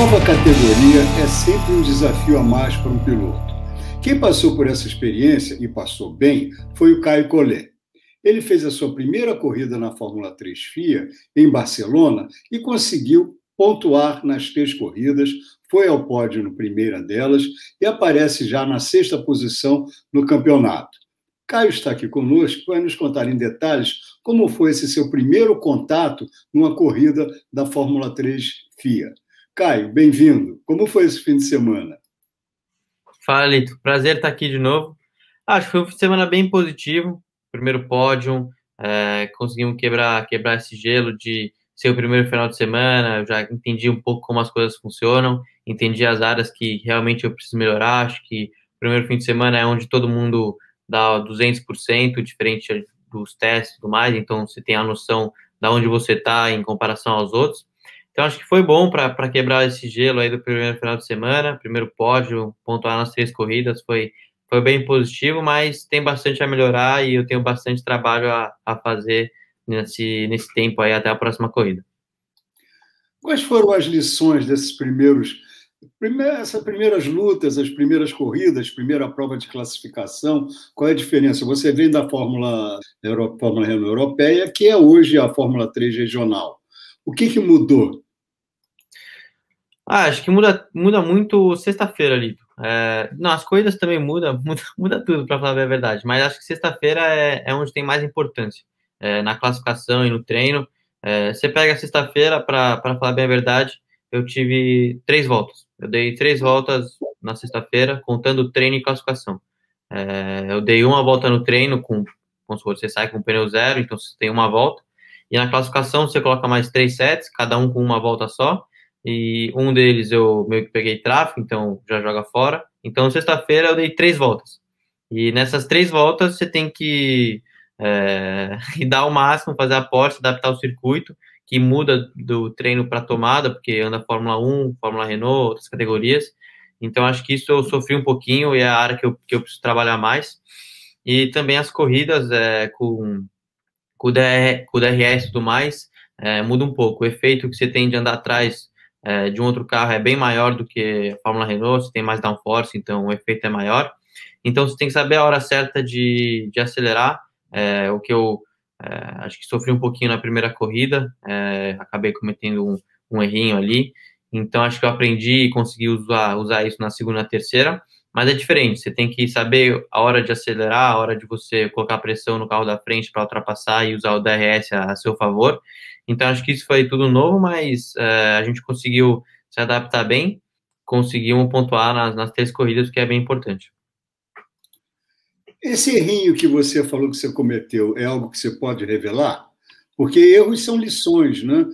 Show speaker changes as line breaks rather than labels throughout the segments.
nova categoria é sempre um desafio a mais para um piloto. Quem passou por essa experiência e passou bem foi o Caio Collet. Ele fez a sua primeira corrida na Fórmula 3 FIA em Barcelona e conseguiu pontuar nas três corridas, foi ao pódio na primeira delas e aparece já na sexta posição no campeonato. Caio está aqui conosco, vai nos contar em detalhes como foi esse seu primeiro contato numa corrida da Fórmula 3 FIA. Caio, bem-vindo. Como foi esse fim de semana?
Fala, Lito. Prazer estar aqui de novo. Acho que foi um fim de semana bem positivo. Primeiro pódio, é, conseguimos quebrar, quebrar esse gelo de ser o primeiro final de semana. já entendi um pouco como as coisas funcionam, entendi as áreas que realmente eu preciso melhorar. Acho que o primeiro fim de semana é onde todo mundo dá 200%, diferente dos testes e tudo mais. Então, você tem a noção da onde você está em comparação aos outros. Então acho que foi bom para quebrar esse gelo aí do primeiro final de semana, primeiro pódio, pontuar nas três corridas foi foi bem positivo, mas tem bastante a melhorar e eu tenho bastante trabalho a, a fazer nesse, nesse tempo aí até a próxima corrida.
Quais foram as lições desses primeiros, essas primeiras lutas, as primeiras corridas, primeira prova de classificação? Qual é a diferença? Você vem da Fórmula, Fórmula Renault Europeia, que é hoje a Fórmula 3 regional. O que, que mudou? Ah, acho que muda, muda muito
sexta-feira, Lito. É, não, as coisas também mudam, muda, muda tudo, para falar a verdade. Mas acho que sexta-feira é, é, onde tem mais importância, é, na classificação e no treino. É, você pega sexta-feira, para falar bem a verdade, eu tive três voltas. Eu dei três voltas na sexta-feira, contando treino e classificação. É, eu dei uma volta no treino, com, como se você sai com pneu zero, então você tem uma volta. E na classificação você coloca mais três sets, cada um com uma volta só. E um deles eu meio que peguei tráfego, então já joga fora. Então sexta-feira eu dei três voltas. E nessas três voltas você tem que é, dar o máximo, fazer a aposta, adaptar o circuito, que muda do treino para tomada, porque anda Fórmula 1, Fórmula Renault, outras categorias. Então acho que isso eu sofri um pouquinho e é a área que eu, que eu preciso trabalhar mais. E também as corridas é, com com o, DRS e tudo mais, é, muda um pouco. O efeito que você tem de andar atrás é, de um outro carro é bem maior do que a Fórmula Renault, você tem mais downforce, então o efeito é maior. Então você tem que saber a hora certa de, de acelerar, é, o que eu é, acho que sofri um pouquinho na primeira corrida, é, acabei cometendo um, um errinho ali, então acho que eu aprendi e consegui usar, usar isso na segunda e terceira. Mas é diferente, você tem que saber a hora de acelerar, a hora de você colocar pressão no carro da frente para ultrapassar e usar o DRS a, a, seu favor. Então, acho que isso foi tudo novo, mas é, a gente conseguiu se adaptar bem, conseguimos pontuar nas, nas três corridas, o que é bem importante.
Esse errinho que você falou que você cometeu é algo que você pode revelar? Porque erros são lições, né?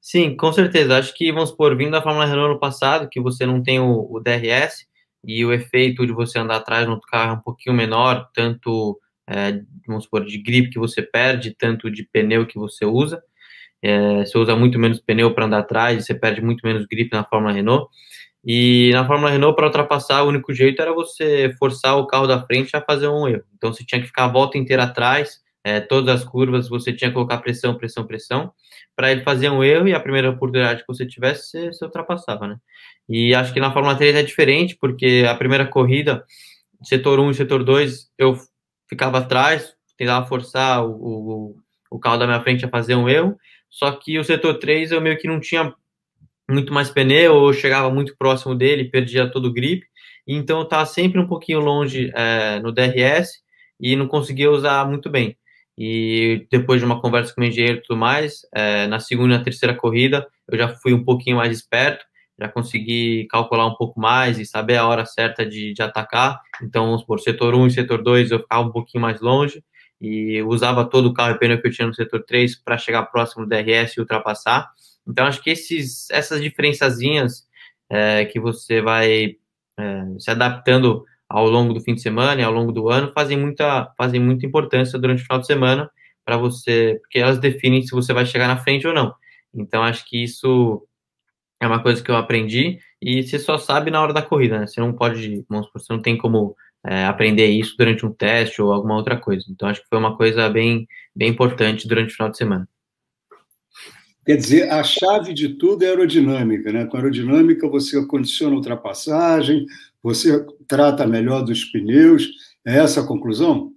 Sim, com certeza. Acho que, vamos supor, vindo da Fórmula Renault no passado, que você não tem o, o DRS, e o efeito de você andar atrás no carro é um pouquinho menor, tanto, é, vamos supor, de gripe que você perde, tanto de pneu que você usa. É, você usa muito menos pneu para andar atrás, você perde muito menos gripe na Fórmula Renault. E na Fórmula Renault, para ultrapassar, o único jeito era você forçar o carro da frente a fazer um erro. Então você tinha que ficar a volta inteira atrás, é, todas as curvas você tinha que colocar pressão, pressão, pressão, para ele fazer um erro e a primeira oportunidade que você tivesse, você, você ultrapassava, né? E acho que na Fórmula 3 é diferente, porque a primeira corrida, setor 1 e setor 2, eu ficava atrás, tentava forçar o, o, o carro da minha frente a fazer um erro, só que o setor 3 eu meio que não tinha muito mais pneu, ou chegava muito próximo dele, perdia todo o grip, então eu estava sempre um pouquinho longe é, no DRS e não conseguia usar muito bem. E depois de uma conversa com o engenheiro e tudo mais, é, na segunda e na terceira corrida, eu já fui um pouquinho mais esperto, já consegui calcular um pouco mais e saber a hora certa de, de atacar. Então, vamos setor 1 e setor 2 eu ficava um pouquinho mais longe e usava todo o carro e pneu que eu tinha no setor 3 para chegar próximo do DRS e ultrapassar. Então, acho que esses, essas diferençazinhas é, que você vai é, se adaptando ao longo do fim de semana e ao longo do ano fazem muita, fazem muita importância durante o final de semana para você, porque elas definem se você vai chegar na frente ou não. Então acho que isso é uma coisa que eu aprendi e você só sabe na hora da corrida, né? Você não pode, você não tem como é, aprender isso durante um teste ou alguma outra coisa. Então acho que foi uma coisa bem, bem importante durante o final de semana.
Quer dizer, a chave de tudo é aerodinâmica, né? Com aerodinâmica você condiciona a ultrapassagem, você trata melhor dos pneus? É essa a conclusão?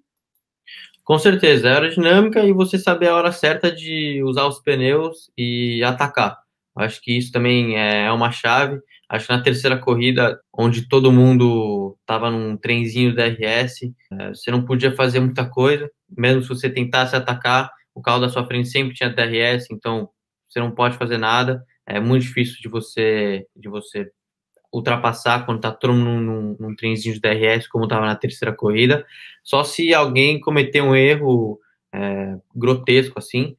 Com certeza, é aerodinâmica e você saber a hora certa de usar os pneus e atacar. Acho que isso também é, é uma chave. Acho que na terceira corrida, onde todo mundo estava num trenzinho DRS, é, você não podia fazer muita coisa. Mesmo se você tentasse atacar, o carro da sua frente sempre tinha DRS, então você não pode fazer nada. É muito difícil de você, de você ultrapassar quando tá todo mundo num, num trenzinho de DRS, como estava na terceira corrida. Só se alguém cometer um erro é, grotesco assim,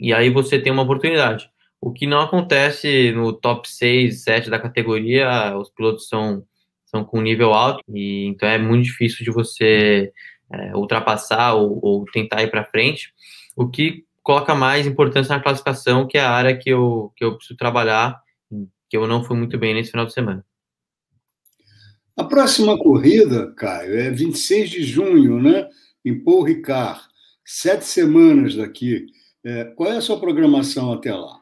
e aí você tem uma oportunidade. O que não acontece no top 6, 7 da categoria, os pilotos são, são com nível alto, e então é muito difícil de você é, ultrapassar ou, ou, tentar ir para frente. O que coloca mais importância na classificação, que é a área que eu, que eu preciso trabalhar que eu não fui muito bem nesse final de semana.
A próxima corrida, Caio, é 26 de junho, né? Em Paul Ricard. Sete semanas daqui. É, qual é a sua programação até lá?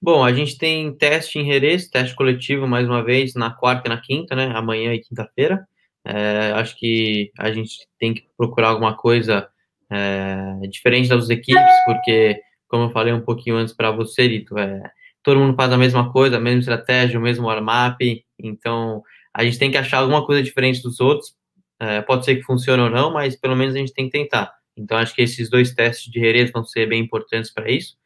Bom, a gente tem teste em Jerez, teste coletivo mais uma vez na quarta e na quinta, né? Amanhã e quinta-feira. É, acho que a gente tem que procurar alguma coisa é, diferente das equipes, porque, como eu falei um pouquinho antes para você, Lito, é, todo mundo faz a mesma coisa, a mesma estratégia, o mesmo warm-up, então a gente tem que achar alguma coisa diferente dos outros, é, pode ser que funcione ou não, mas pelo menos a gente tem que tentar. Então acho que esses dois testes de Jerez vão ser bem importantes para isso.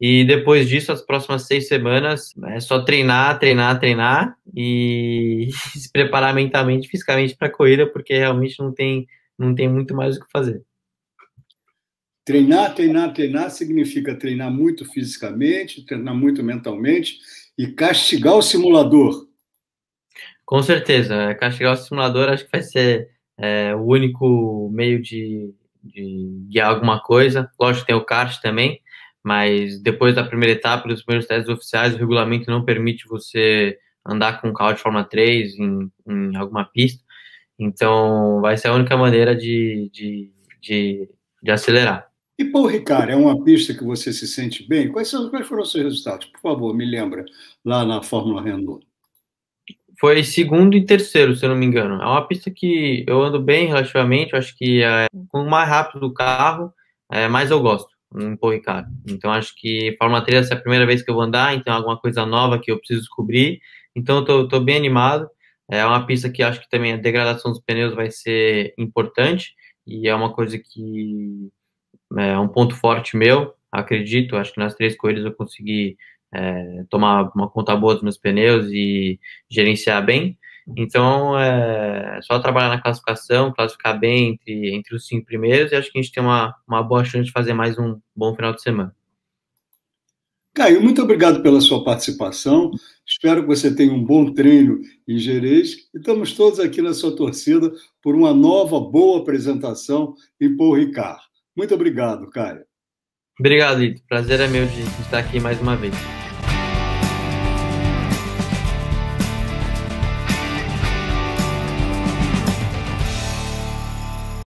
E depois disso, as próximas seis semanas, é só treinar, treinar, treinar e se preparar mentalmente, fisicamente para a corrida, porque realmente não tem, não tem muito mais o que fazer.
Treinar, treinar, treinar significa treinar muito fisicamente, treinar muito mentalmente e castigar o simulador.
Com certeza. É, castigar o simulador acho que vai ser é, o único meio de, de guiar alguma coisa. Lógico, tem o kart também, mas depois da primeira etapa dos primeiros testes oficiais, o regulamento não permite você andar com o carro de forma 3 em, em alguma pista. Então, vai ser a única maneira de, de,
de, de acelerar. E Paul Ricard, é uma pista que você se sente bem? Quais, são, quais foram os seus resultados? Por favor, me lembra, lá na Fórmula Renault. Foi
segundo e terceiro, se eu não me engano. É uma pista que eu ando bem relativamente, acho que é, o mais rápido do carro, é, mais eu gosto em Paul Ricard. Então acho que Fórmula 3 essa é a primeira vez que eu vou andar, então é alguma coisa nova que eu preciso descobrir. Então eu estou bem animado. É uma pista que acho que também a degradação dos pneus vai ser importante e é uma coisa que é um ponto forte meu, acredito. Acho que nas três corridas eu consegui é, tomar uma conta boa dos meus pneus e gerenciar bem. Então, é, é só trabalhar na classificação, classificar bem entre, entre os cinco primeiros e acho que a gente tem uma, uma boa chance de fazer mais um bom final de semana.
Caio, muito obrigado pela sua participação. Espero que você tenha um bom treino em Jerez. E estamos todos aqui na sua torcida por uma nova boa apresentação em Paul Ricard. Muito obrigado, Caio.
Obrigado, Lito. Prazer é meu de estar aqui mais uma vez.